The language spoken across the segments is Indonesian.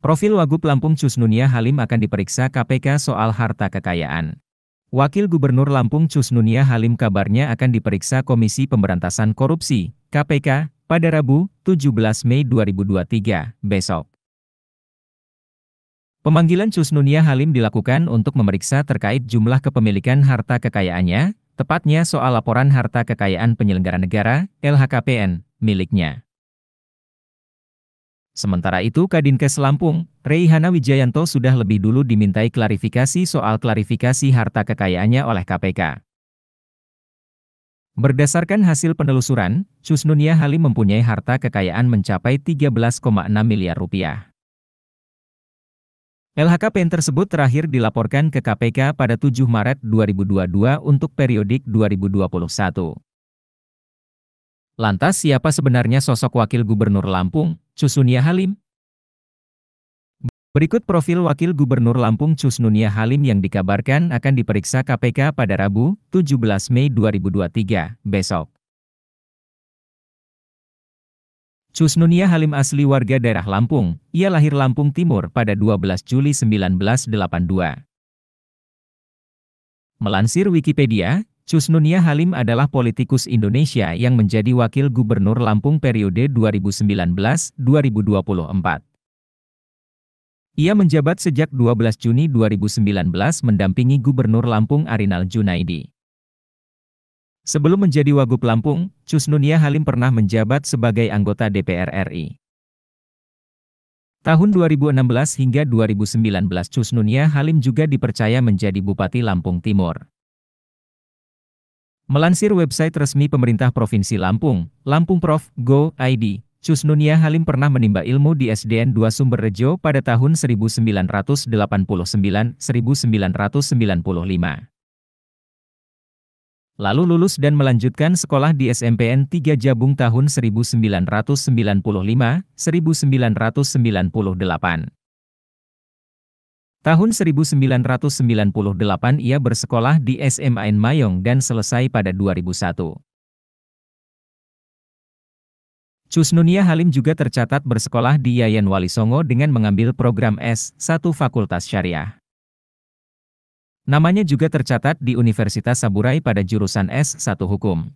Profil Wagub Lampung Cusnunia Halim akan diperiksa KPK soal harta kekayaan. Wakil Gubernur Lampung Cusnunia Halim kabarnya akan diperiksa Komisi Pemberantasan Korupsi, KPK, pada Rabu, 17 Mei 2023, besok. Pemanggilan Cusnunia Halim dilakukan untuk memeriksa terkait jumlah kepemilikan harta kekayaannya, tepatnya soal laporan harta kekayaan penyelenggara negara, LHKPN, miliknya. Sementara itu Kadinkes Lampung, Reihana Wijayanto sudah lebih dulu dimintai klarifikasi soal klarifikasi harta kekayaannya oleh KPK. Berdasarkan hasil penelusuran, Susnunia Halim mempunyai harta kekayaan mencapai 13,6 miliar rupiah. LHKPN tersebut terakhir dilaporkan ke KPK pada 7 Maret 2022 untuk periodik 2021. Lantas siapa sebenarnya sosok wakil gubernur Lampung, Cusnunia Halim Berikut profil Wakil Gubernur Lampung Cusnunia Halim yang dikabarkan akan diperiksa KPK pada Rabu, 17 Mei 2023, besok. Cusnunia Halim asli warga daerah Lampung, ia lahir Lampung Timur pada 12 Juli 1982. Melansir Wikipedia, Cusnunia Halim adalah politikus Indonesia yang menjadi wakil gubernur Lampung periode 2019-2024. Ia menjabat sejak 12 Juni 2019 mendampingi Gubernur Lampung Arinal Junaidi. Sebelum menjadi Wagub Lampung, Cusnunia Halim pernah menjabat sebagai anggota DPR RI. Tahun 2016 hingga 2019 Cusnunia Halim juga dipercaya menjadi Bupati Lampung Timur. Melansir website resmi pemerintah Provinsi Lampung, Lampung Prof. Go. ID, Cusnunia Halim pernah menimba ilmu di SDN 2 Rejo pada tahun 1989-1995. Lalu lulus dan melanjutkan sekolah di SMPN 3 Jabung tahun 1995-1998. Tahun 1998 ia bersekolah di SMAN Mayong dan selesai pada 2001. Cusnunia Halim juga tercatat bersekolah di Yayan Wali Songo dengan mengambil program S1 Fakultas Syariah. Namanya juga tercatat di Universitas Saburai pada jurusan S1 Hukum.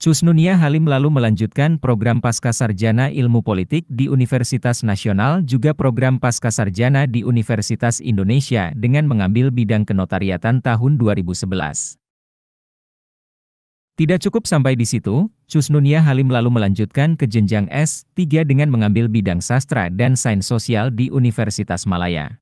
Cusnunia Halim lalu melanjutkan program Pascasarjana Ilmu Politik di Universitas Nasional juga program Pascasarjana di Universitas Indonesia dengan mengambil bidang kenotariatan tahun 2011. Tidak cukup sampai di situ, Cusnunia Halim lalu melanjutkan ke jenjang S3 dengan mengambil bidang sastra dan sains sosial di Universitas Malaya.